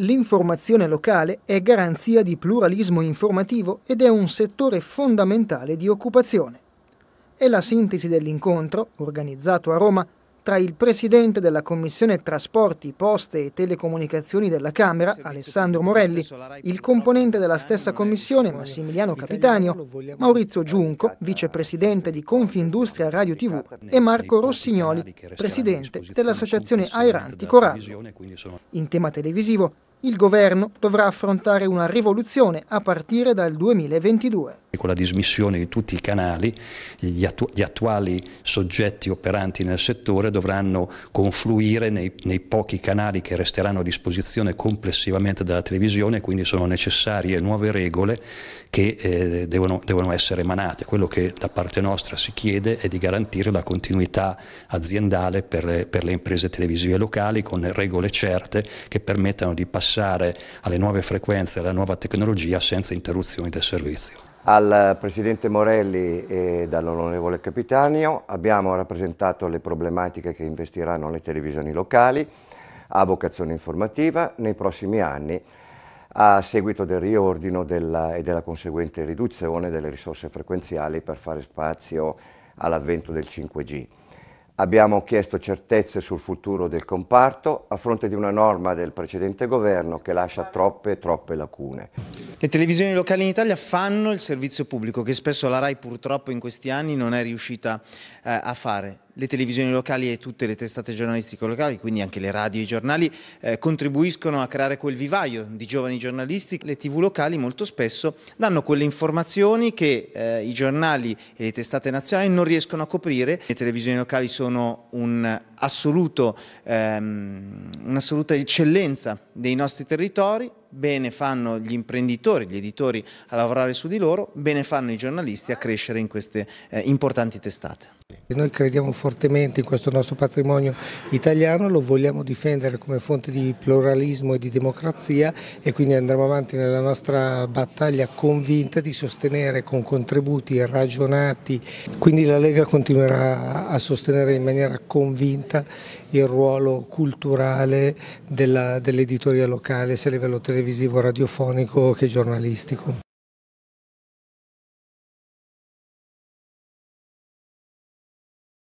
L'informazione locale è garanzia di pluralismo informativo ed è un settore fondamentale di occupazione. È la sintesi dell'incontro, organizzato a Roma, tra il presidente della Commissione Trasporti, Poste e Telecomunicazioni della Camera, Alessandro Morelli, il componente della stessa commissione, Massimiliano Capitanio, Maurizio Giunco, vicepresidente di Confindustria Radio TV e Marco Rossignoli, presidente dell'associazione Airanti Coraggio. In tema televisivo, il governo dovrà affrontare una rivoluzione a partire dal 2022 con la dismissione di tutti i canali gli, attu gli attuali soggetti operanti nel settore dovranno confluire nei, nei, pochi canali che resteranno a disposizione complessivamente della televisione, quindi sono necessarie nuove regole che eh, devono, devono essere emanate. Quello che da parte nostra si chiede è di garantire la continuità aziendale per, per, le imprese televisive locali con regole certe che permettano di passare alle nuove frequenze, e alla nuova tecnologia senza interruzioni del servizio. Al Presidente Morelli e dall'Onorevole Capitanio abbiamo rappresentato le problematiche che investiranno le televisioni locali a vocazione informativa nei prossimi anni a seguito del riordino della, e della conseguente riduzione delle risorse frequenziali per fare spazio all'avvento del 5G. Abbiamo chiesto certezze sul futuro del comparto a fronte di una norma del precedente governo che lascia troppe, troppe lacune. Le televisioni locali in Italia fanno il servizio pubblico che spesso la RAI purtroppo in questi anni non è riuscita eh, a fare le televisioni locali e tutte le testate giornalistiche locali, quindi anche le radio e i giornali, eh, contribuiscono a creare quel vivaio di giovani giornalisti. Le tv locali molto spesso danno quelle informazioni che eh, i giornali e le testate nazionali non riescono a coprire. Le televisioni locali sono un assoluto, ehm, un'assoluta eccellenza dei nostri territori, bene fanno gli imprenditori, gli editori a lavorare su di loro, bene fanno i giornalisti a crescere in queste eh, importanti testate. Noi crediamo fortemente in questo nostro patrimonio italiano, lo vogliamo difendere come fonte di pluralismo e di democrazia e quindi andremo avanti nella nostra battaglia convinta di sostenere con contributi ragionati. Quindi la Lega continuerà a sostenere in maniera convinta il ruolo culturale dell'editoria dell locale sia a livello televisivo televisivo radiofonico che giornalistico.